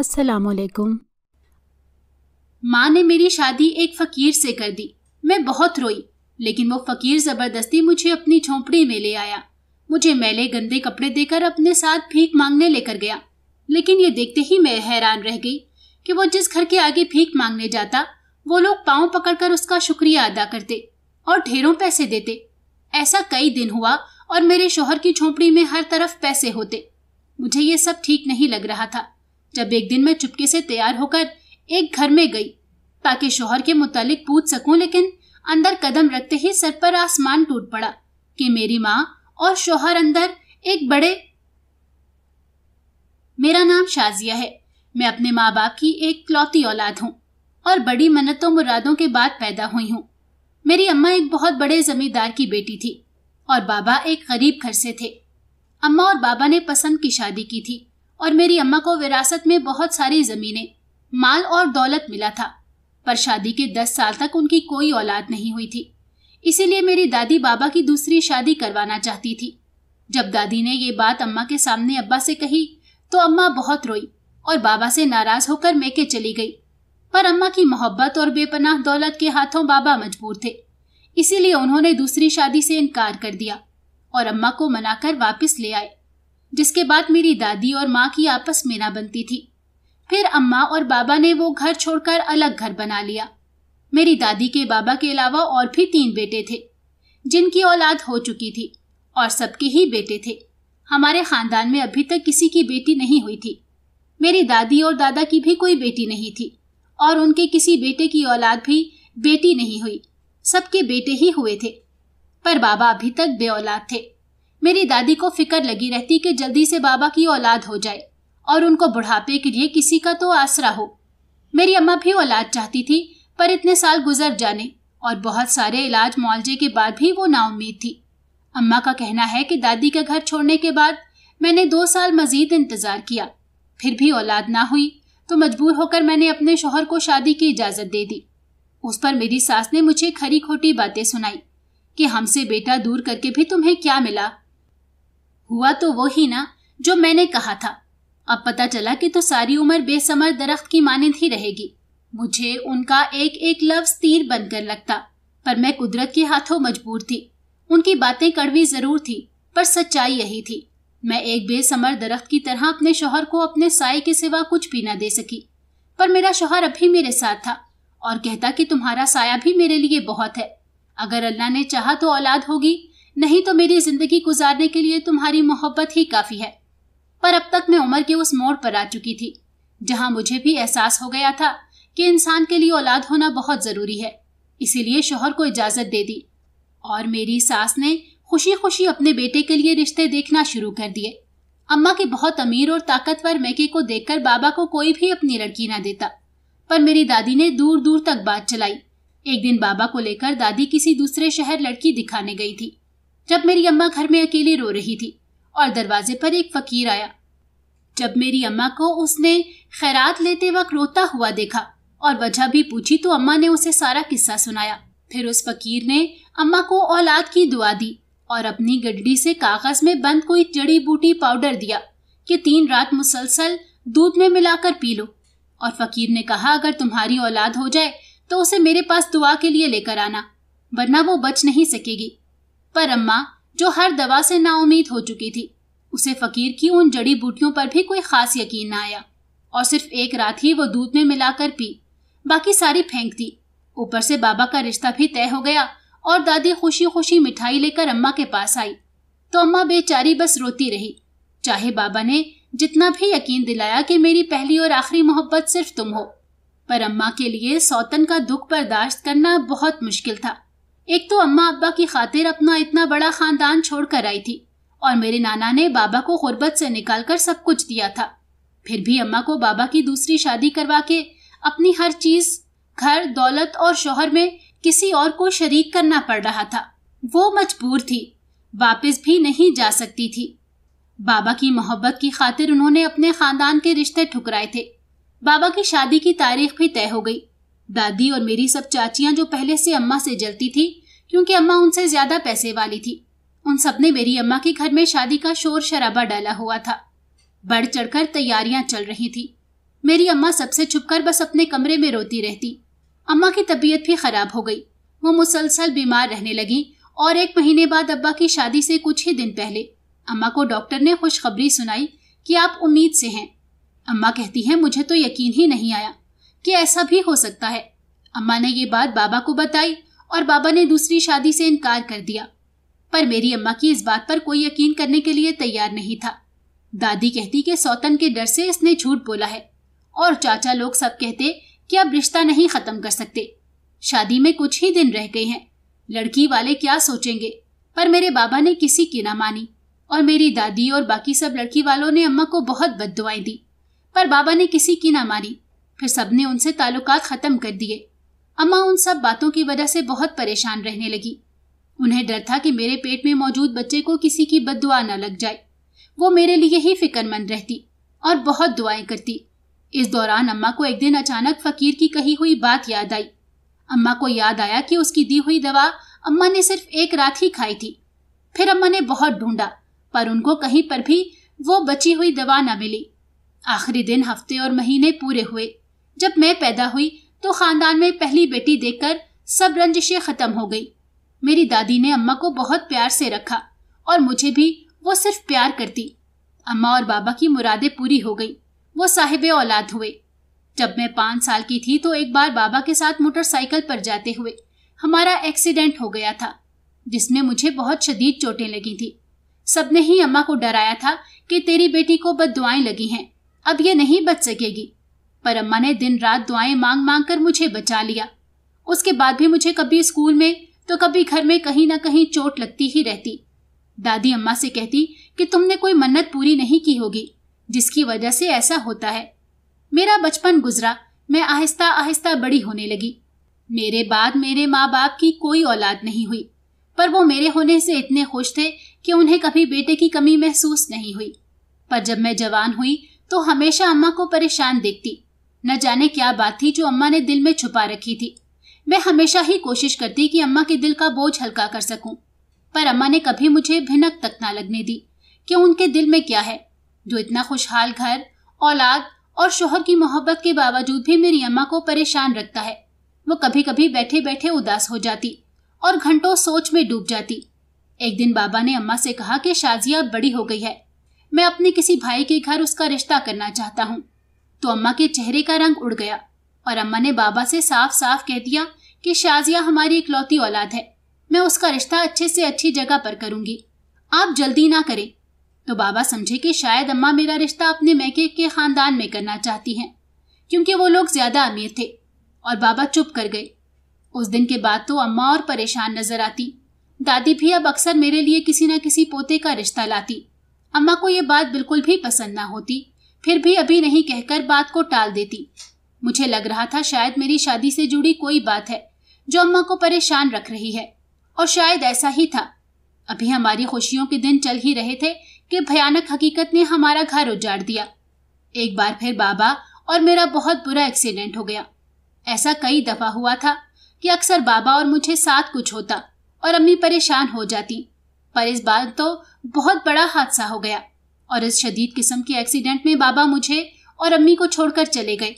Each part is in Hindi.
अस्सलाम वालेकुम माँ ने मेरी शादी एक फ़कीर से कर दी मैं बहुत रोई लेकिन वो फ़कीर ज़बरदस्ती मुझे अपनी झोंपड़ी में ले आया मुझे मैले गंदे कपड़े देकर अपने साथ भीख मांगने लेकर गया लेकिन ये देखते ही मैं हैरान रह गई कि वो जिस घर के आगे भीख मांगने जाता वो लोग पाँव पकड़कर उसका शुक्रिया अदा करते और ढेरों पैसे देते ऐसा कई दिन हुआ और मेरे शोहर की झोंपड़ी में हर तरफ पैसे होते मुझे ये सब ठीक नहीं लग रहा था जब एक दिन मैं चुपके से तैयार होकर एक घर में गई ताकि शोहर के मुतालिक पूछ सकूं लेकिन अंदर कदम रखते ही सर पर आसमान टूट पड़ा कि मेरी माँ और शोहर अंदर एक बड़े मेरा नाम शाजिया है मैं अपने माँ बाप की एक क्लौती औलाद हूँ और बड़ी मन्नतों मुरादों के बाद पैदा हुई हूँ मेरी अम्मा एक बहुत बड़े जमींदार की बेटी थी और बाबा एक गरीब घर से थे अम्मा और बाबा ने पसंद की शादी की थी और मेरी अम्मा को विरासत में बहुत सारी जमीनें माल और दौलत मिला था पर शादी के दस साल तक उनकी कोई औलाद नहीं हुई थी इसीलिए मेरी दादी बाबा की दूसरी शादी करवाना चाहती थी जब दादी ने ये बात अम्मा के सामने अब्बा से कही तो अम्मा बहुत रोई और बाबा से नाराज होकर मैके चली गई पर अम्मा की मोहब्बत और बेपनाह दौलत के हाथों बाबा मजबूर थे इसीलिए उन्होंने दूसरी शादी से इनकार कर दिया और अम्मा को मनाकर वापस ले आए जिसके बाद मेरी दादी और माँ की आपस में ना बनती थी फिर अम्मा और बाबा ने वो घर छोड़कर अलग घर बना लिया मेरी दादी के बाबा के अलावा और भी तीन बेटे थे जिनकी औलाद हो चुकी थी और सबके ही बेटे थे हमारे खानदान में अभी तक किसी की बेटी नहीं हुई थी मेरी दादी और दादा की भी कोई बेटी नहीं थी और उनके किसी बेटे की औलाद भी बेटी नहीं हुई सबके बेटे ही हुए थे पर बाबा अभी तक बे थे मेरी दादी को फिक्र लगी रहती कि जल्दी से बाबा की औलाद हो जाए और उनको बुढ़ापे के लिए किसी का तो आसरा हो मेरी अम्मा भी औलाद चाहती थी पर इतने साल गुजर जाने और बहुत सारे इलाज मुआवजे के बाद भी वो नाउमीद थी अम्मा का कहना है कि दादी का घर छोड़ने के बाद मैंने दो साल मजीद इंतजार किया फिर भी औलाद ना हुई तो मजबूर होकर मैंने अपने शोहर को शादी की इजाजत दे दी उस पर मेरी सास ने मुझे खरी खोटी बातें सुनाई कि हमसे बेटा दूर करके भी तुम्हें क्या मिला हुआ तो वो ही ना जो मैंने कहा था अब पता चला कि तो सारी उम्र बेसमर दरख्त की मानंद ही रहेगी मुझे उनका एक एक लफ्ज तीर बनकर लगता पर मैं कुदरत के हाथों मजबूर थी उनकी बातें कड़वी जरूर थी पर सच्चाई यही थी मैं एक बेसमर दरख्त की तरह अपने शोहर को अपने साय के सिवा कुछ भी ना दे सकी पर मेरा शोहर अभी मेरे साथ था और कहता कि तुम्हारा साया भी मेरे लिए बहुत है अगर अल्लाह ने चाहा तो औलाद होगी नहीं तो मेरी जिंदगी गुजारने के लिए तुम्हारी मोहब्बत ही काफी है पर अब तक मैं उम्र के उस मोड़ पर आ चुकी थी जहां मुझे भी एहसास हो गया था कि इंसान के लिए औलाद होना बहुत जरूरी है इसीलिए शोहर को इजाजत दे दी और मेरी सास ने खुशी खुशी अपने बेटे के लिए रिश्ते देखना शुरू कर दिए अम्मा के बहुत अमीर और ताकतवर मैके को देखकर बाबा को कोई भी अपनी लड़की ना देता पर मेरी दादी ने दूर दूर तक बात चलाई एक दिन बाबा को लेकर दादी किसी दूसरे शहर लड़की दिखाने गई थी जब मेरी अम्मा घर में अकेले रो रही थी और दरवाजे पर एक फकीर आया जब मेरी अम्मा को उसने खैरात लेते वक्त रोता हुआ देखा और वजह भी पूछी तो अम्मा ने उसे सारा किस्सा सुनाया फिर उस फकीर ने अम्मा को औलाद की दुआ दी और अपनी गड्डी से कागज में बंद कोई जड़ी बूटी पाउडर दिया कि तीन रात मुसलसल दूध में मिलाकर पी लो और फकीर ने कहा अगर तुम्हारी औलाद हो जाए तो उसे मेरे पास दुआ के लिए लेकर आना वरना वो बच नहीं सकेगी पर अम्मा जो हर दवा से नाउमीद हो चुकी थी उसे फकीर की उन जड़ी बूटियों पर भी कोई खास यकीन ना आया और सिर्फ एक रात ही वो दूध में मिलाकर पी बाकी सारी फेंक दी ऊपर से बाबा का रिश्ता भी तय हो गया और दादी खुशी खुशी मिठाई लेकर अम्मा के पास आई तो अम्मा बेचारी बस रोती रही चाहे बाबा ने जितना भी यकीन दिलाया कि मेरी पहली और आखिरी मोहब्बत सिर्फ तुम हो पर अम्मा के लिए सौतन का दुख बर्दाश्त करना बहुत मुश्किल था एक तो अम्मा अब्बा की खातिर अपना इतना बड़ा खानदान छोड़कर आई थी और मेरे नाना ने बाबा को गुर्बत से निकालकर सब कुछ दिया था फिर भी अम्मा को बाबा की दूसरी शादी करवा के अपनी हर चीज घर दौलत और शोहर में किसी और को शरीक करना पड़ रहा था वो मजबूर थी वापस भी नहीं जा सकती थी बाबा की मोहब्बत की खातिर उन्होंने अपने खानदान के रिश्ते ठुकराए थे बाबा की शादी की तारीख भी तय हो गई दादी और मेरी सब चाचियां जो पहले से अम्मा से जलती थी क्योंकि अम्मा उनसे ज्यादा पैसे वाली थी उन सब ने मेरी अम्मा के घर में शादी का शोर शराबा डाला हुआ था बढ़ चढ़कर तैयारियां चल रही थी मेरी अम्मा सबसे छुपकर बस अपने कमरे में रोती रहती अम्मा की तबीयत भी खराब हो गई वो मुसलसल बीमार रहने लगी और एक महीने बाद अब्बा की शादी से कुछ ही दिन पहले अम्मा को डॉक्टर ने खुशखबरी सुनाई कि आप उम्मीद से हैं अम्मा कहती हैं मुझे तो यकीन ही नहीं आया कि ऐसा भी हो सकता है अम्मा ने ये बात बाबा को बताई और बाबा ने दूसरी शादी से इनकार कर दिया पर मेरी अम्मा की इस बात पर कोई यकीन करने के लिए तैयार नहीं था दादी कहती कि सौतन के डर से इसने झूठ बोला है और चाचा लोग सब कहते कि अब रिश्ता नहीं खत्म कर सकते शादी में कुछ ही दिन रह गए हैं लड़की वाले क्या सोचेंगे पर मेरे बाबा ने किसी की ना मानी और मेरी दादी और बाकी सब लड़की वालों ने अम्मा को बहुत बद दी पर बाबा ने किसी की ना मारी फिर सबने उनसे ताल्लुकात ख़त्म कर दिए अम्मा उन सब बातों की वजह से बहुत परेशान रहने लगी उन्हें डर था कि मेरे पेट में मौजूद बच्चे को किसी की बददुआ न लग जाए वो मेरे लिए ही फिक्रमंद रहती और बहुत दुआएं करती इस दौरान अम्मा को एक दिन अचानक फकीर की कही हुई बात याद आई अम्मा को याद आया कि उसकी दी हुई दवा अम्मा ने सिर्फ एक रात ही खाई थी फिर अम्मा ने बहुत ढूंढा पर उनको कहीं पर भी वो बची हुई दवा न मिली आखिरी दिन हफ्ते और महीने पूरे हुए जब मैं पैदा हुई तो खानदान में पहली बेटी देखकर सब रंजिशें खत्म हो गई मेरी दादी ने अम्मा को बहुत प्यार से रखा और मुझे भी वो सिर्फ प्यार करती अम्मा और बाबा की मुरादें पूरी हो गई वो साहिब औलाद हुए जब मैं पाँच साल की थी तो एक बार बाबा के साथ मोटरसाइकिल पर जाते हुए हमारा एक्सीडेंट हो गया था जिसमें मुझे बहुत शदीद चोटें लगी थी सबने ही अम्मा को डराया था कि तेरी बेटी को बद लगी हैं अब ये नहीं बच सकेगी पर अम्मा ने दिन रात दुआएं मांग मांग कर मुझे बचा लिया उसके बाद भी मुझे कभी स्कूल में तो कभी घर में कहीं ना कहीं चोट लगती ही रहती दादी अम्मा से कहती कि तुमने कोई मन्नत पूरी नहीं की होगी जिसकी वजह से ऐसा होता है मेरा बचपन गुजरा मैं आहिस्ता आहिस्ता बड़ी होने लगी मेरे बाद मेरे माँ बाप की कोई औलाद नहीं हुई पर वो मेरे होने से इतने खुश थे कि उन्हें कभी बेटे की कमी महसूस नहीं हुई पर जब मैं जवान हुई तो हमेशा अम्मा को परेशान देखती न जाने क्या बात थी जो अम्मा ने दिल में छुपा रखी थी मैं हमेशा ही कोशिश करती कि अम्मा के दिल का बोझ हल्का कर सकूं पर अम्मा ने कभी मुझे भिनक तक ना लगने दी कि उनके दिल में क्या है जो इतना खुशहाल घर औलाद और शोहर की मोहब्बत के बावजूद भी मेरी अम्मा को परेशान रखता है वो कभी कभी बैठे बैठे उदास हो जाती और घंटों सोच में डूब जाती एक दिन बाबा ने अम्मा से कहा कि शाजिया बड़ी हो गई है मैं अपने किसी भाई के घर उसका रिश्ता करना चाहता हूँ तो अम्मा के चेहरे का रंग उड़ गया और अम्मा ने बाबा से साफ साफ कह दिया कि शाजिया हमारी इकलौती औलाद है मैं उसका रिश्ता अच्छे से अच्छी जगह पर करूंगी आप जल्दी ना करें तो बाबा समझे कि शायद अम्मा मेरा रिश्ता अपने मैके के खानदान में करना चाहती हैं क्योंकि वो लोग ज्यादा अमीर थे और बाबा चुप कर गए उस दिन के बाद तो अम्मा और परेशान नजर आती दादी भी अब अक्सर मेरे लिए किसी न किसी पोते का रिश्ता लाती अम्मा को ये बात बिल्कुल भी पसंद ना होती फिर भी अभी नहीं कहकर बात को टाल देती मुझे लग रहा था शायद मेरी शादी से जुड़ी कोई बात है जो अम्मा को परेशान रख रही है और शायद ऐसा ही था अभी हमारी खुशियों के दिन चल ही रहे थे कि भयानक हकीकत ने हमारा घर उजाड़ दिया एक बार फिर बाबा और मेरा बहुत बुरा एक्सीडेंट हो गया ऐसा कई दफा हुआ था कि अक्सर बाबा और मुझे साथ कुछ होता और अम्मी परेशान हो जाती पर इस बार तो बहुत बड़ा हादसा हो गया और इस शदीद किस्म के एक्सीडेंट में बाबा मुझे और अम्मी को छोड़कर चले गए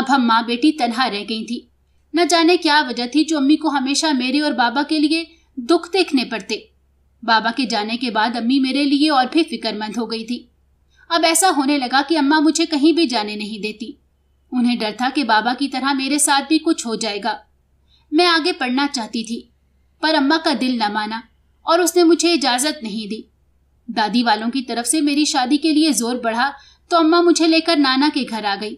अब हम माँ बेटी तनहा रह गई थी न जाने क्या वजह थी जो अम्मी को हमेशा मेरे और बाबा के लिए दुख देखने पड़ते बाबा के जाने के बाद अम्मी मेरे लिए और भी फिक्रमंद हो गई थी अब ऐसा होने लगा कि अम्मा मुझे कहीं भी जाने नहीं देती उन्हें डर था कि बाबा की तरह मेरे साथ भी कुछ हो जाएगा मैं आगे पढ़ना चाहती थी पर अम्मा का दिल न माना और उसने मुझे इजाजत नहीं दी दादी वालों की तरफ से मेरी शादी के लिए जोर बढ़ा तो अम्मा मुझे लेकर नाना के घर आ गई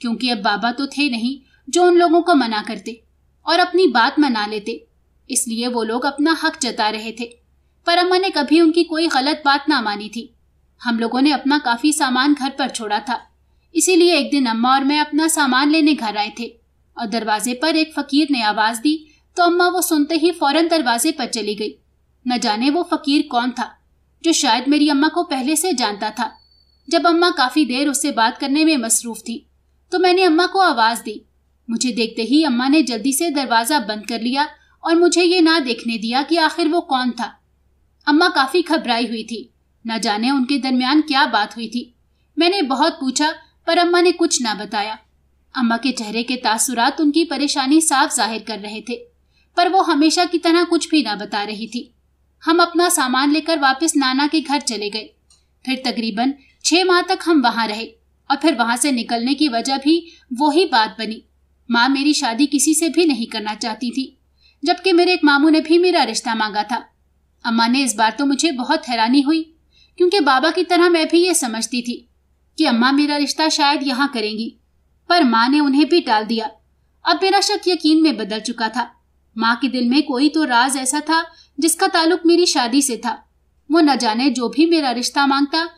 क्योंकि अब बाबा तो थे नहीं जो उन लोगों को मना करते और अपनी बात मना लेते इसलिए वो लोग अपना हक जता रहे थे पर अम्मा ने कभी उनकी कोई गलत बात ना मानी थी हम लोगों ने अपना काफी सामान घर पर छोड़ा था इसीलिए एक दिन अम्मा और मैं अपना सामान लेने घर आए थे और दरवाजे पर एक फकीर ने आवाज दी तो अम्मा वो सुनते ही फौरन दरवाजे पर चली गई न जाने वो फकीर कौन था जो शायद मेरी अम्मा को पहले से जानता था जब अम्मा काफी देर उससे बात करने में मसरूफ थी तो मैंने अम्मा को आवाज दी मुझे देखते ही अम्मा ने जल्दी से दरवाजा बंद कर लिया और मुझे ये ना देखने दिया कि आखिर वो कौन था अम्मा काफी घबराई हुई थी न जाने उनके दरमियान क्या बात हुई थी मैंने बहुत पूछा पर अम्मा ने कुछ ना बताया अम्मा के चेहरे के तासुरात उनकी परेशानी साफ जाहिर कर रहे थे पर वो हमेशा की तरह कुछ भी ना बता रही थी हम अपना सामान लेकर वापस नाना के घर चले गए फिर तकरीबन छह माह तक हम वहां रहे और फिर वहां से निकलने की वजह भी वही बात बनी माँ मेरी शादी किसी से भी नहीं करना चाहती थी जबकि मेरे एक मामू ने भी मेरा रिश्ता मांगा था अम्मा ने इस बार तो मुझे बहुत हैरानी हुई क्योंकि बाबा की तरह मैं भी ये समझती थी कि अम्मा मेरा रिश्ता शायद यहाँ करेंगी पर माँ ने उन्हें भी टाल दिया अब मेरा शक यकीन में बदल चुका था माँ के दिल में कोई तो राज ऐसा था जिसका ताल्लुक मेरी शादी से था वो न जाने जो भी मेरा रिश्ता मांगता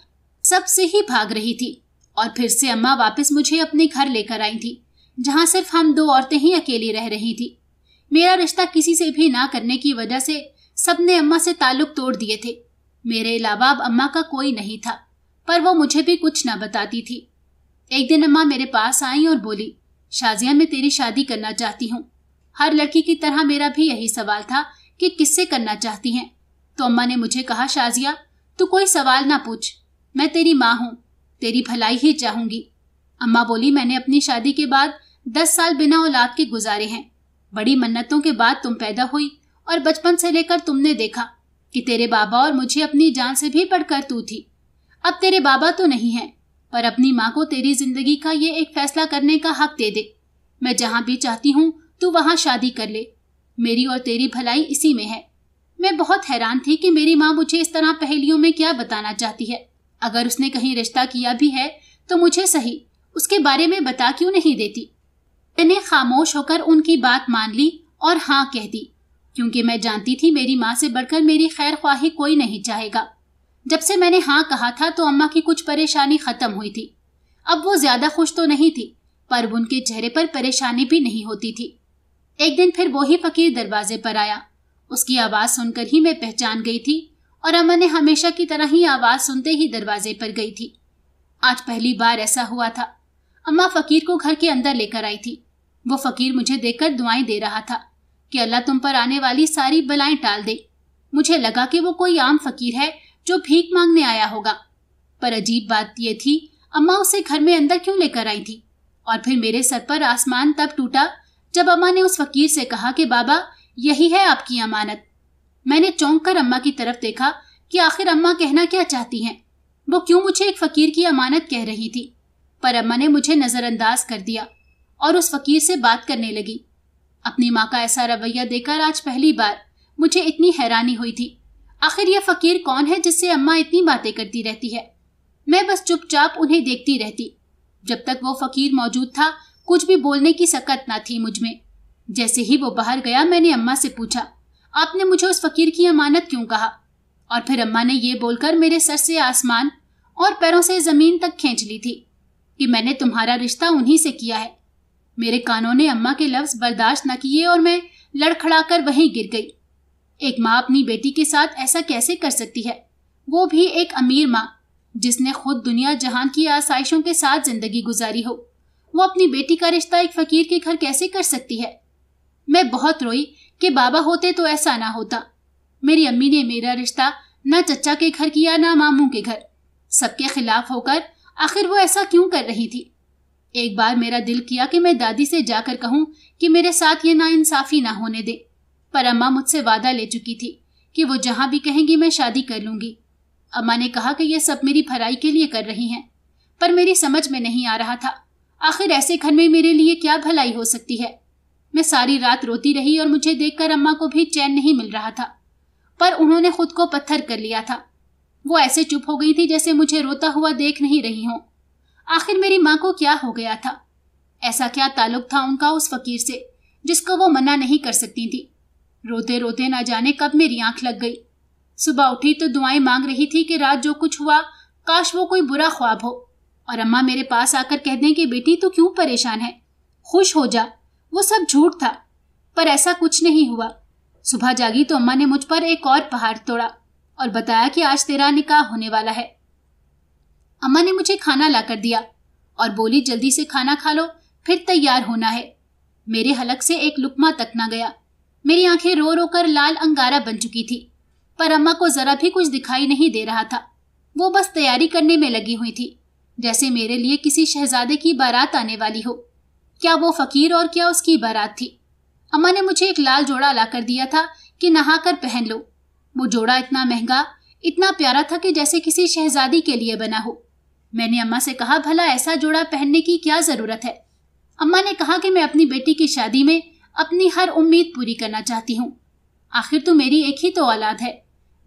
सबसे ही भाग रही थी और फिर से अम्मा वापस मुझे अपने घर लेकर आई थी जहाँ सिर्फ हम दो औरतें ही अकेली रह रही थी मेरा रिश्ता किसी से भी ना करने की वजह से सबने अम्मा से ताल्लुक तोड़ दिए थे मेरे अलावा अब अम्मा का कोई नहीं था पर वो मुझे भी कुछ ना बताती थी एक दिन अम्मा मेरे पास आई और बोली शाजिया मैं तेरी शादी करना चाहती हूँ हर लड़की की तरह मेरा भी यही सवाल था कि किससे करना चाहती हैं तो अम्मा ने मुझे कहा शाजिया तू कोई सवाल ना पूछ मैं तेरी माँ हूँ तेरी भलाई ही चाहूंगी अम्मा बोली मैंने अपनी शादी के बाद दस साल बिना औलाद के गुजारे हैं बड़ी मन्नतों के बाद तुम पैदा हुई और बचपन से लेकर तुमने देखा कि तेरे बाबा और मुझे अपनी जान से भी पढ़कर तू थी अब तेरे बाबा तो नहीं है पर अपनी माँ को तेरी जिंदगी का ये एक फैसला करने का हक दे दे मैं जहाँ भी चाहती हूँ तू वहाँ शादी कर ले मेरी और तेरी भलाई इसी में है मैं बहुत हैरान थी कि मेरी माँ मुझे इस तरह पहेलियों में क्या बताना चाहती है अगर उसने कहीं रिश्ता किया भी है तो मुझे सही उसके बारे में बता क्यों नहीं देती मैंने खामोश होकर उनकी बात मान ली और हाँ कह दी क्योंकि मैं जानती थी मेरी माँ से बढ़कर मेरी खैर ख्वाही कोई नहीं चाहेगा जब से मैंने हाँ कहा था तो अम्मा की कुछ परेशानी खत्म हुई थी अब वो ज्यादा खुश तो नहीं थी पर उनके चेहरे पर परेशानी भी नहीं होती थी एक दिन फिर वो ही फकीर दरवाजे पर आया उसकी आवाज सुनकर ही मैं पहचान गई थी और अमन ने हमेशा की तरह ही आवाज सुनते ही दरवाजे पर गई थी आज पहली बार ऐसा हुआ था अम्मा फकीर को घर के अंदर लेकर आई थी वो फकीर मुझे देखकर दुआएं दे रहा था कि अल्लाह तुम पर आने वाली सारी बलाएं टाल दे मुझे लगा कि वो कोई आम फकीर है जो भीख मांगने आया होगा पर अजीब बात यह थी अम्मा उसे घर में अंदर क्यों लेकर आई थी और फिर मेरे सर पर आसमान तब टूटा जब अम्मा ने उस फकीर से कहा कि बाबा यही है आपकी अमानत मैंने चौंक कर अम्मा की तरफ देखा कि आखिर अम्मा कहना क्या चाहती हैं वो क्यों मुझे एक फकीर की अमानत कह रही थी पर अम्मा ने मुझे नज़रअंदाज कर दिया और उस फकीर से बात करने लगी अपनी माँ का ऐसा रवैया देखकर आज पहली बार मुझे इतनी हैरानी हुई थी आखिर यह फकीर कौन है जिससे अम्मा इतनी बातें करती रहती है मैं बस चुपचाप उन्हें देखती रहती जब तक वो फकीर मौजूद था कुछ भी बोलने की सकत ना थी मुझ में जैसे ही वो बाहर गया मैंने अम्मा से पूछा आपने मुझे उस फकीर की अमानत क्यों कहा और फिर अम्मा ने ये बोलकर मेरे सर से आसमान और पैरों से जमीन तक खींच ली थी कि मैंने तुम्हारा रिश्ता उन्हीं से किया है मेरे कानों ने अम्मा के लफ्ज बर्दाश्त न किए और मैं लड़खड़ाकर वहीं गिर गई एक माँ अपनी बेटी के साथ ऐसा कैसे कर सकती है वो भी एक अमीर माँ जिसने खुद दुनिया जहान की आसाइशों के साथ जिंदगी गुजारी हो वो अपनी बेटी का रिश्ता एक फकीर के घर कैसे कर सकती है मैं बहुत रोई कि बाबा होते तो ऐसा ना होता मेरी अम्मी ने मेरा रिश्ता ना चचा के घर किया ना मामू के घर सबके खिलाफ होकर आखिर वो ऐसा क्यों कर रही थी एक बार मेरा दिल किया कि मैं दादी से जाकर कहूं कि मेरे साथ ये ना इंसाफी ना होने दे पर अम्मा मुझसे वादा ले चुकी थी कि वो जहां भी कहेंगी मैं शादी कर लूंगी अम्मा ने कहा कि यह सब मेरी भराई के लिए कर रही हैं पर मेरी समझ में नहीं आ रहा था आखिर ऐसे घर में मेरे लिए क्या भलाई हो सकती है मैं सारी रात रोती रही और मुझे देखकर अम्मा को भी चैन नहीं मिल रहा था पर उन्होंने खुद को पत्थर कर लिया था वो ऐसे चुप हो गई थी जैसे मुझे रोता हुआ देख नहीं रही हूं आखिर मेरी माँ को क्या हो गया था ऐसा क्या ताल्लुक था उनका उस फकीर से जिसको वो मना नहीं कर सकती थी रोते रोते ना जाने कब मेरी आंख लग गई सुबह उठी तो दुआएं मांग रही थी कि रात जो कुछ हुआ काश वो कोई बुरा ख्वाब हो और अम्मा मेरे पास आकर कह दें कि बेटी तू तो क्यों परेशान है खुश हो जा वो सब झूठ था पर ऐसा कुछ नहीं हुआ सुबह जागी तो अम्मा ने मुझ पर एक और पहाड़ तोड़ा और बताया कि आज तेरा निकाह होने वाला है अम्मा ने मुझे खाना ला कर दिया और बोली जल्दी से खाना खा लो फिर तैयार होना है मेरे हलक से एक लुकमा तक ना गया मेरी आंखें रो रो कर लाल अंगारा बन चुकी थी पर अम्मा को जरा भी कुछ दिखाई नहीं दे रहा था वो बस तैयारी करने में लगी हुई थी जैसे मेरे लिए किसी शहजादे की बारात आने वाली हो क्या वो फकीर और क्या उसकी बारात थी अम्मा ने मुझे एक लाल जोड़ा ला कर दिया था कि नहाकर पहन लो वो जोड़ा इतना महंगा इतना प्यारा था कि जैसे किसी शहजादी के लिए बना हो मैंने अम्मा से कहा भला ऐसा जोड़ा पहनने की क्या जरूरत है अम्मा ने कहा कि मैं अपनी बेटी की शादी में अपनी हर उम्मीद पूरी करना चाहती हूँ आखिर तो मेरी एक ही तो औलाद है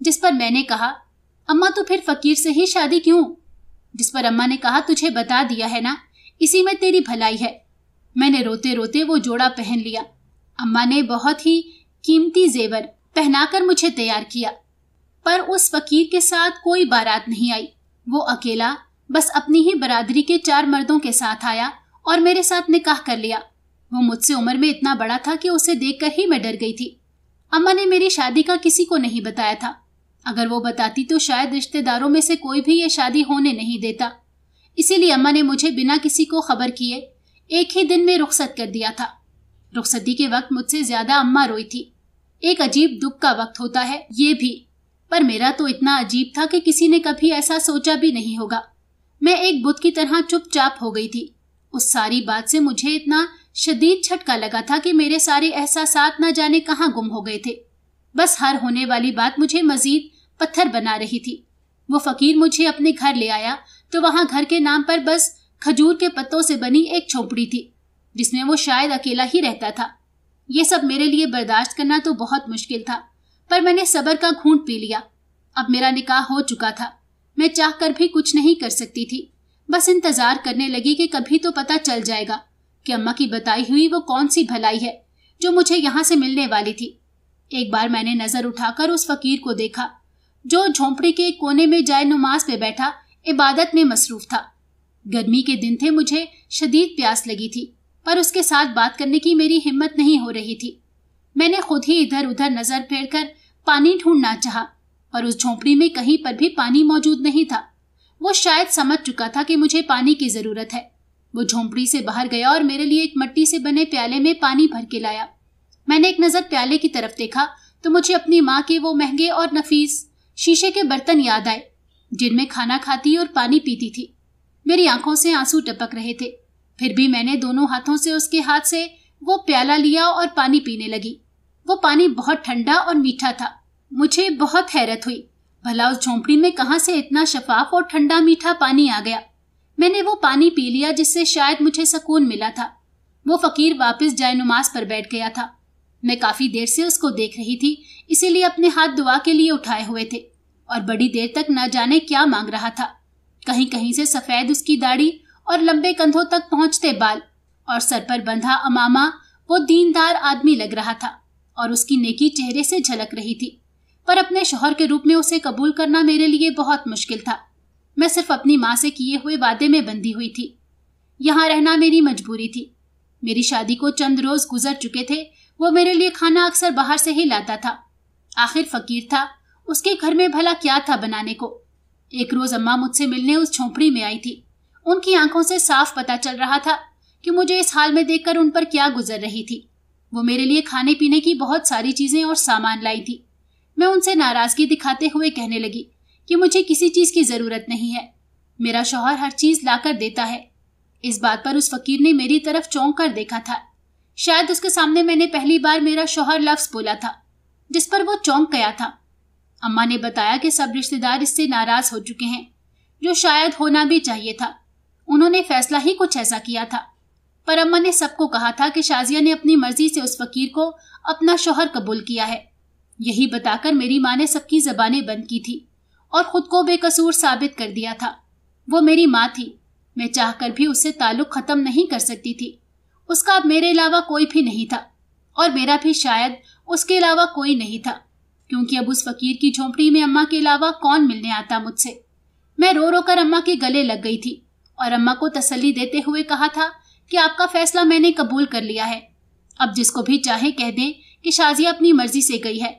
जिस पर मैंने कहा अम्मा तो फिर फकीर से ही शादी क्यों जिस पर अम्मा ने कहा तुझे बता दिया है ना इसी में तेरी भलाई है मैंने रोते रोते वो जोड़ा पहन लिया अम्मा ने बहुत ही कीमती जेवर पहनाकर मुझे तैयार किया पर उस फकीर के साथ कोई बारात नहीं आई वो अकेला बस अपनी ही बरादरी के चार मर्दों के साथ आया और मेरे साथ निकाह कर लिया वो मुझसे उम्र में इतना बड़ा था कि उसे देखकर ही मैं डर गई थी अम्मा ने मेरी शादी का किसी को नहीं बताया था अगर वो बताती तो शायद रिश्तेदारों में से कोई भी ये शादी होने नहीं देता इसीलिए अम्मा ने मुझे बिना किसी को खबर किए एक ही दिन में रुखसत कर दिया था रुखसती के वक्त मुझसे ज्यादा अम्मा रोई थी एक अजीब दुख का वक्त होता है ये भी पर मेरा तो इतना अजीब था कि किसी ने कभी ऐसा सोचा भी नहीं होगा मैं एक बुद्ध की तरह चुपचाप हो गई थी उस सारी बात से मुझे इतना शदीद झटका लगा था कि मेरे सारे एहसास ना जाने कहाँ गुम हो गए थे बस हर होने वाली बात मुझे मजीद पत्थर बना रही थी वो फकीर मुझे अपने घर ले आया तो वहां घर के नाम पर बस खजूर के पत्तों से बनी एक झोपड़ी थी जिसमें वो शायद अकेला ही रहता था ये सब मेरे लिए बर्दाश्त करना तो बहुत मुश्किल था पर मैंने सबर का घूंट पी लिया अब मेरा निकाह हो चुका था मैं चाह कर भी कुछ नहीं कर सकती थी बस इंतजार करने लगी कि कभी तो पता चल जाएगा कि अम्मा की बताई हुई वो कौन सी भलाई है जो मुझे यहाँ से मिलने वाली थी एक बार मैंने नजर उठाकर उस फकीर को देखा जो झोंपड़ी के कोने में जाए नुमाज पे बैठा इबादत में मसरूफ था गर्मी के दिन थे मुझे शदीद प्यास लगी थी पर उसके साथ बात करने की मेरी हिम्मत नहीं हो रही थी मैंने खुद ही इधर उधर नजर फेर कर पानी ढूंढना चाह पर उस झोंपड़ी में कहीं पर भी पानी मौजूद नहीं था वो शायद समझ चुका था कि मुझे पानी की जरूरत है वो झोंपड़ी से बाहर गया और मेरे लिए एक मट्टी से बने प्याले में पानी भर के लाया मैंने एक नजर प्याले की तरफ देखा तो मुझे अपनी माँ के वो महंगे और नफीस शीशे के बर्तन याद आए जिनमें खाना खाती और पानी पीती थी मेरी आंखों से आंसू टपक रहे थे फिर भी मैंने दोनों हाथों से उसके हाथ से वो प्याला लिया और पानी पीने लगी वो पानी बहुत ठंडा और मीठा था मुझे बहुत हैरत हुई भला उस झोंपड़ी में कहा से इतना शफाफ और ठंडा मीठा पानी आ गया मैंने वो पानी पी लिया जिससे शायद मुझे सुकून मिला था वो फकीर वापस जाय पर बैठ गया था मैं काफी देर से उसको देख रही थी इसीलिए अपने हाथ दुआ के लिए उठाए हुए थे और बड़ी देर तक न जाने क्या मांग रहा था कहीं कहीं से सफेद उसकी दाढ़ी और लंबे कंधों तक पहुंचते बाल और सर पर बंधा अमामा वो दीनदार आदमी लग रहा था और उसकी नेकी चेहरे से झलक रही थी पर अपने शोहर के रूप में उसे कबूल करना मेरे लिए बहुत मुश्किल था मैं सिर्फ अपनी माँ से किए हुए वादे में बंधी हुई थी यहाँ रहना मेरी मजबूरी थी मेरी शादी को चंद रोज गुजर चुके थे वो मेरे लिए खाना अक्सर बाहर से ही लाता था आखिर फकीर था उसके घर में भला क्या था बनाने को एक रोज अम्मा मुझसे मिलने उस झोंपड़ी में आई थी उनकी आंखों से साफ पता चल रहा था कि मुझे इस हाल में देखकर उन पर क्या गुजर रही थी वो मेरे लिए खाने पीने की बहुत सारी चीजें और सामान लाई थी मैं उनसे नाराजगी दिखाते हुए कहने लगी कि मुझे किसी चीज की जरूरत नहीं है मेरा शोहर हर चीज लाकर देता है इस बात पर उस फकीर ने मेरी तरफ चौंक कर देखा था शायद उसके सामने मैंने पहली बार मेरा शोहर लफ्ज बोला था जिस पर वो चौंक गया था अम्मा ने बताया कि सब रिश्तेदार इससे नाराज हो चुके हैं जो शायद होना भी चाहिए था उन्होंने फैसला ही कुछ ऐसा किया था पर अम्मा ने सबको कहा था कि शाजिया ने अपनी मर्जी से उस फकीर को अपना शोहर कबूल किया है यही बताकर मेरी माँ ने सबकी जबानें बंद की थी और खुद को बेकसूर साबित कर दिया था वो मेरी माँ थी मैं चाहकर भी उससे ताल्लुक खत्म नहीं कर सकती थी उसका अब मेरे अलावा कोई भी नहीं था और मेरा भी शायद उसके अलावा कोई नहीं था क्योंकि अब उस फकीर की झोंपड़ी में अम्मा के अलावा कौन मिलने आता मुझसे मैं रो रो कर अम्मा के गले लग गई थी और अम्मा को तसल्ली देते हुए कहा था कि आपका फैसला मैंने कबूल कर लिया है अब जिसको भी चाहे कह दें कि शाजिया अपनी मर्जी से गई है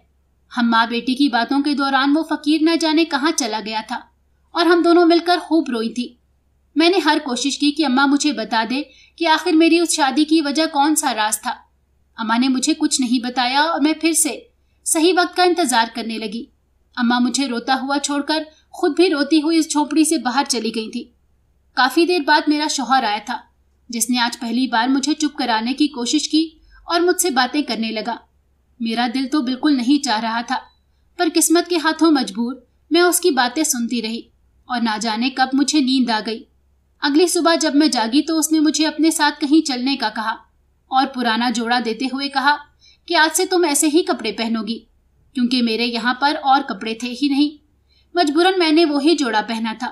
हम माँ बेटी की बातों के दौरान वो फकीर न जाने कहाँ चला गया था और हम दोनों मिलकर खूब रोई थी मैंने हर कोशिश की कि अम्मा मुझे बता दे कि आखिर मेरी उस शादी की वजह कौन सा राज था अम्मा ने मुझे कुछ नहीं बताया और मैं फिर से सही वक्त का इंतजार करने लगी अम्मा मुझे रोता हुआ छोड़कर खुद भी रोती हुई इस झोपड़ी से बाहर चली गई थी काफी देर बाद मेरा शोहर आया था जिसने आज पहली बार मुझे चुप कराने की कोशिश की और मुझसे बातें करने लगा मेरा दिल तो बिल्कुल नहीं चाह रहा था पर किस्मत के हाथों मजबूर मैं उसकी बातें सुनती रही और ना जाने कब मुझे नींद आ गई अगली सुबह जब मैं जागी तो उसने मुझे अपने साथ कहीं चलने का कहा और पुराना जोड़ा देते हुए कहा कि आज से तुम ऐसे ही कपड़े पहनोगी क्योंकि मेरे यहाँ पर और कपड़े थे ही नहीं मजबूरन मैंने वो ही जोड़ा पहना था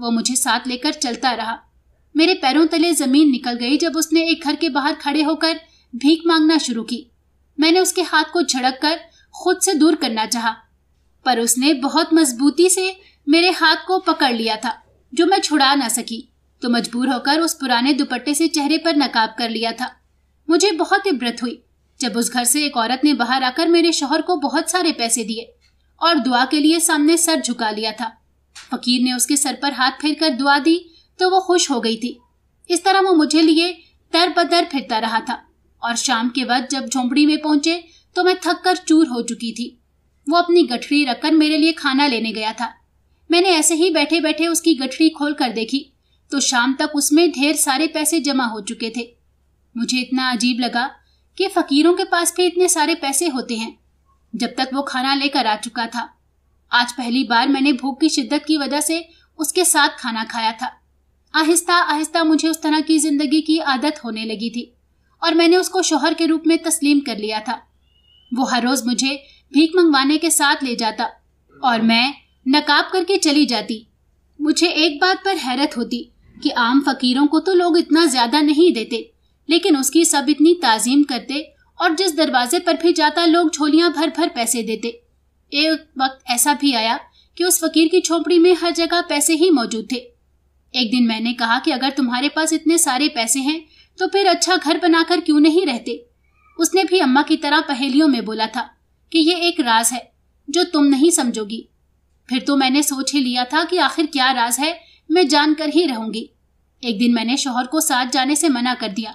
वो मुझे साथ लेकर चलता रहा मेरे पैरों तले जमीन निकल गई जब उसने एक घर के बाहर खड़े होकर भीख मांगना शुरू की मैंने उसके हाथ को झड़क कर खुद से दूर करना चाहा पर उसने बहुत मजबूती से मेरे हाथ को पकड़ लिया था जो मैं छुड़ा ना सकी तो मजबूर होकर उस पुराने दुपट्टे से चेहरे पर नकाब कर लिया था मुझे बहुत इब्रत हुई जब उस घर से एक औरत ने बाहर आकर मेरे शोहर को बहुत सारे पैसे दिए और दुआ के लिए सामने सर झुका लिया था फकीर ने उसके सर पर हाथ फेर कर दुआ दी तो वो खुश हो गई थी इस तरह वो मुझे लिए दर बदर फिरता रहा था और शाम के बाद जब झोंपड़ी में पहुंचे तो मैं थक कर चूर हो चुकी थी वो अपनी गठरी रखकर मेरे लिए खाना लेने गया था मैंने ऐसे ही बैठे बैठे उसकी गठरी खोल कर देखी तो शाम तक उसमें ढेर सारे पैसे जमा हो चुके थे मुझे इतना अजीब लगा कि फकीरों के पास भी इतने सारे पैसे होते हैं जब तक वो खाना लेकर आ चुका था आज पहली बार मैंने भूख की शिद्दत की वजह से उसके साथ खाना खाया था आहिस्ता आहिस्ता मुझे उस तरह की जिंदगी की आदत होने लगी थी और मैंने उसको शोहर के रूप में तस्लीम कर लिया था वो हर रोज मुझे भीख मंगवाने के साथ ले जाता और मैं नकाब करके चली जाती मुझे एक बात पर हैरत होती कि आम फकीरों को तो लोग इतना ज्यादा नहीं देते लेकिन उसकी सब इतनी ताजीम करते और जिस दरवाजे पर भी जाता लोग झोलियां भर भर पैसे देते एक वक्त ऐसा भी आया कि उस फकीर की झोपड़ी में हर जगह पैसे ही मौजूद थे एक दिन मैंने कहा कि अगर तुम्हारे पास इतने सारे पैसे हैं तो फिर अच्छा घर बनाकर क्यों नहीं रहते उसने भी अम्मा की तरह पहेलियों में बोला था कि ये एक राज है जो तुम नहीं समझोगी फिर तो मैंने सोच ही लिया था कि आखिर क्या राज है मैं जान कर ही रहूंगी एक दिन मैंने शोहर को साथ जाने से मना कर दिया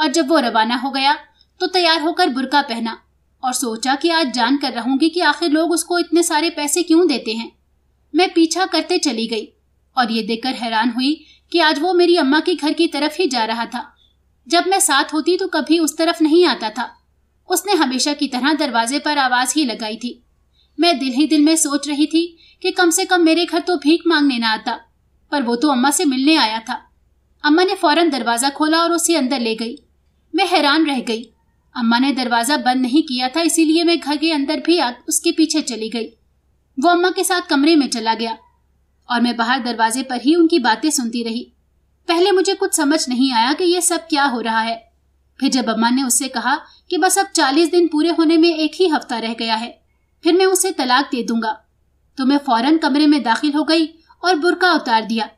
और जब वो रवाना हो गया तो तैयार होकर बुरका पहना और सोचा कि आज जान कर रहूंगी कि आखिर लोग उसको इतने सारे पैसे क्यों देते हैं मैं पीछा करते चली गई और ये देखकर हैरान हुई कि आज वो मेरी अम्मा के घर की तरफ ही जा रहा था जब मैं साथ होती तो कभी उस तरफ नहीं आता था उसने हमेशा की तरह दरवाजे पर आवाज ही लगाई थी मैं दिल ही दिल में सोच रही थी कि कम से कम मेरे घर तो भीख मांगने ना आता पर वो तो अम्मा से मिलने आया था अम्मा ने फौरन दरवाज़ा खोला और उसे अंदर ले गई मैं हैरान रह गई अम्मा ने दरवाज़ा बंद नहीं किया था इसीलिए मैं घर के अंदर भी आ, उसके पीछे चली गई वो अम्मा के साथ कमरे में चला गया और मैं बाहर दरवाजे पर ही उनकी बातें सुनती रही पहले मुझे कुछ समझ नहीं आया कि यह सब क्या हो रहा है फिर जब अम्मा ने उससे कहा कि बस अब चालीस दिन पूरे होने में एक ही हफ्ता रह गया है फिर मैं उसे तलाक दे दूंगा तो मैं फौरन कमरे में दाखिल हो गई और बुरका उतार दिया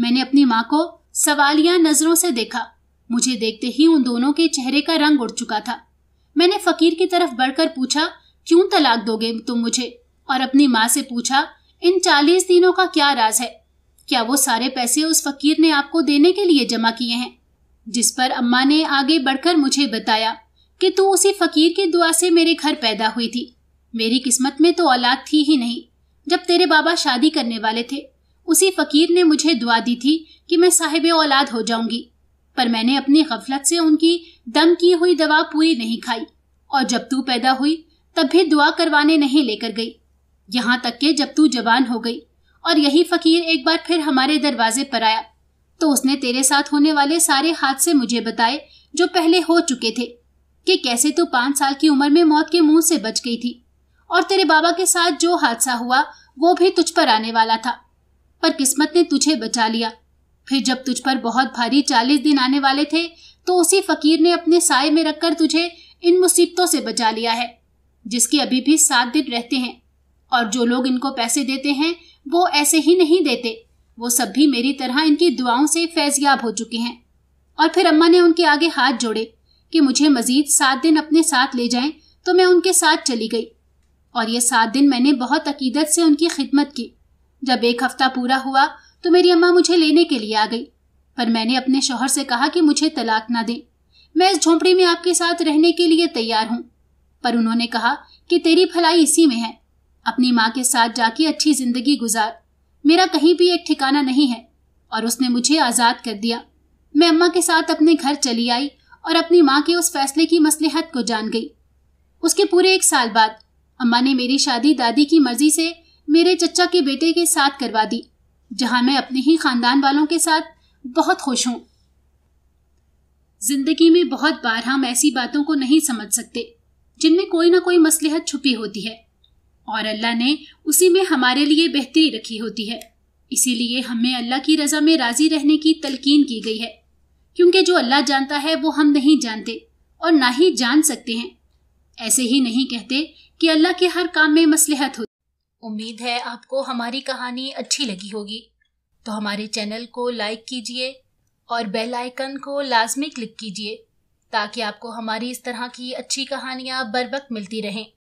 मैंने अपनी माँ को सवालिया नजरों से देखा मुझे देखते ही उन दोनों के चेहरे का रंग उड़ चुका था मैंने फकीर की तरफ बढ़कर पूछा क्यों तलाक दोगे तुम मुझे और अपनी माँ से पूछा इन चालीस दिनों का क्या राज है क्या वो सारे पैसे उस फकीर ने आपको देने के लिए जमा किए हैं जिस पर अम्मा ने आगे बढ़कर मुझे बताया कि तू उसी फकीर की दुआ से मेरे घर पैदा हुई थी मेरी किस्मत में तो औलाद थी ही नहीं जब तेरे बाबा शादी करने वाले थे उसी फकीर ने मुझे दुआ दी थी कि मैं साहिब औलाद हो जाऊंगी पर मैंने अपनी गफलत से उनकी दम की हुई दवा पूरी नहीं खाई और जब तू पैदा हुई तब भी दुआ करवाने नहीं लेकर गई यहाँ तक के जब तू जवान हो गई और यही फकीर एक बार फिर हमारे दरवाजे पर आया तो उसने तेरे साथ होने वाले सारे हादसे मुझे बताए जो पहले हो चुके थे कि कैसे तू पांच साल की उम्र में मौत के मुंह से बच गई थी और तेरे बाबा के साथ जो हादसा हुआ वो भी तुझ पर आने वाला था पर किस्मत ने तुझे बचा लिया फिर जब तुझ पर बहुत भारी चालीस दिन आने वाले थे तो उसी फकीर ने अपने साय में रखकर तुझे इन मुसीबतों से बचा लिया है जिसके अभी भी सात दिन रहते हैं और जो लोग इनको पैसे देते हैं वो ऐसे ही नहीं देते वो सब भी मेरी तरह इनकी दुआओं से फैजयाब हो चुके हैं और फिर अम्मा ने उनके आगे हाथ जोड़े कि मुझे मजीद सात दिन अपने साथ ले जाएं तो मैं उनके साथ चली गई और ये सात दिन मैंने बहुत अकीदत से उनकी खिदमत की जब एक हफ्ता पूरा हुआ तो मेरी अम्मा मुझे लेने के लिए आ गई पर मैंने अपने शोहर से कहा कि मुझे तलाक ना दें मैं इस झोंपड़ी में आपके साथ रहने के लिए तैयार हूँ पर उन्होंने कहा कि तेरी भलाई इसी में है अपनी माँ के साथ जाके अच्छी जिंदगी गुजार मेरा कहीं भी एक ठिकाना नहीं है और उसने मुझे आज़ाद कर दिया मैं अम्मा के साथ अपने घर चली आई और अपनी माँ के उस फैसले की मसलहत को जान गई उसके पूरे एक साल बाद अम्मा ने मेरी शादी दादी की मर्जी से मेरे चचा के बेटे के साथ करवा दी जहां मैं अपने ही खानदान वालों के साथ बहुत खुश हूं जिंदगी में बहुत बार हम ऐसी बातों को नहीं समझ सकते जिनमें कोई ना कोई मसलहत छुपी होती है और अल्लाह ने उसी में हमारे लिए बेहतरी रखी होती है इसीलिए हमें अल्लाह की रज़ा में राज़ी रहने की तलकीन की गई है क्योंकि जो अल्लाह जानता है वो हम नहीं जानते और ना ही जान सकते हैं ऐसे ही नहीं कहते कि अल्लाह के हर काम में मसलहत होती उम्मीद है आपको हमारी कहानी अच्छी लगी होगी तो हमारे चैनल को लाइक कीजिए और बेल आइकन को लाजमी क्लिक कीजिए ताकि आपको हमारी इस तरह की अच्छी कहानियाँ बर वक्त मिलती रहें